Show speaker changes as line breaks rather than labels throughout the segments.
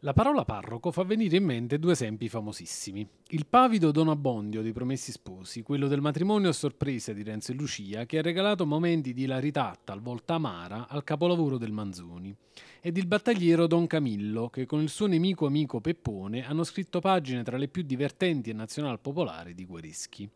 La parola parroco fa venire in mente due esempi famosissimi. Il pavido Don Abbondio dei Promessi Sposi, quello del matrimonio a sorpresa di Renzo e Lucia, che ha regalato momenti di ilarità talvolta amara al capolavoro del Manzoni, ed il battagliero Don Camillo, che con il suo nemico amico Peppone hanno scritto pagine tra le più divertenti e nazional popolari di Guarischi.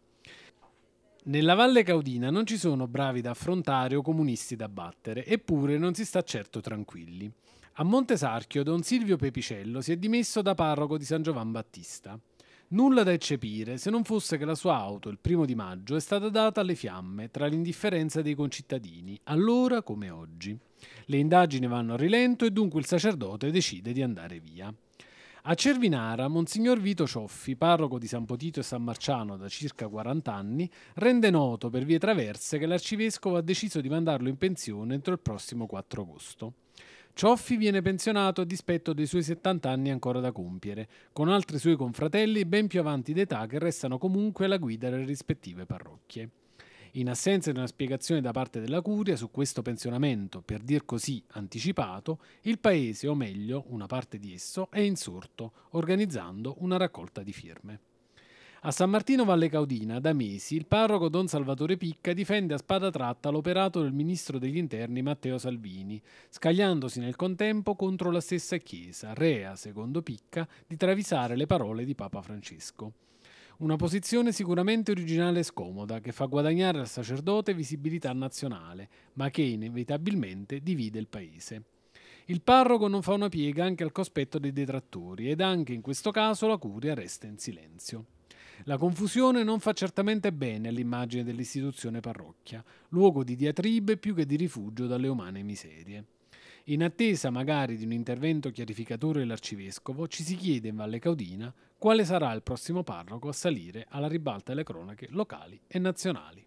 Nella Valle Caudina non ci sono bravi da affrontare o comunisti da battere, eppure non si sta certo tranquilli. A Montesarchio Don Silvio Pepicello si è dimesso da parroco di San Giovan Battista. Nulla da eccepire se non fosse che la sua auto, il primo di maggio, è stata data alle fiamme tra l'indifferenza dei concittadini, allora come oggi. Le indagini vanno a rilento e dunque il sacerdote decide di andare via. A Cervinara, Monsignor Vito Cioffi, parroco di San Potito e San Marciano da circa 40 anni, rende noto per vie traverse che l'arcivescovo ha deciso di mandarlo in pensione entro il prossimo 4 agosto. Cioffi viene pensionato a dispetto dei suoi 70 anni ancora da compiere, con altri suoi confratelli ben più avanti d'età che restano comunque alla guida delle rispettive parrocchie. In assenza di una spiegazione da parte della Curia su questo pensionamento, per dir così anticipato, il Paese, o meglio una parte di esso, è insorto, organizzando una raccolta di firme. A San Martino Valle Caudina, da mesi, il parroco Don Salvatore Picca difende a spada tratta l'operato del ministro degli interni Matteo Salvini, scagliandosi nel contempo contro la stessa Chiesa, rea, secondo Picca, di travisare le parole di Papa Francesco. Una posizione sicuramente originale e scomoda, che fa guadagnare al sacerdote visibilità nazionale, ma che inevitabilmente divide il paese. Il parroco non fa una piega anche al cospetto dei detrattori ed anche in questo caso la curia resta in silenzio. La confusione non fa certamente bene all'immagine dell'istituzione parrocchia, luogo di diatribe più che di rifugio dalle umane miserie. In attesa magari di un intervento chiarificatore dell'arcivescovo, ci si chiede in Valle Caudina quale sarà il prossimo parroco a salire alla ribalta delle cronache locali e nazionali.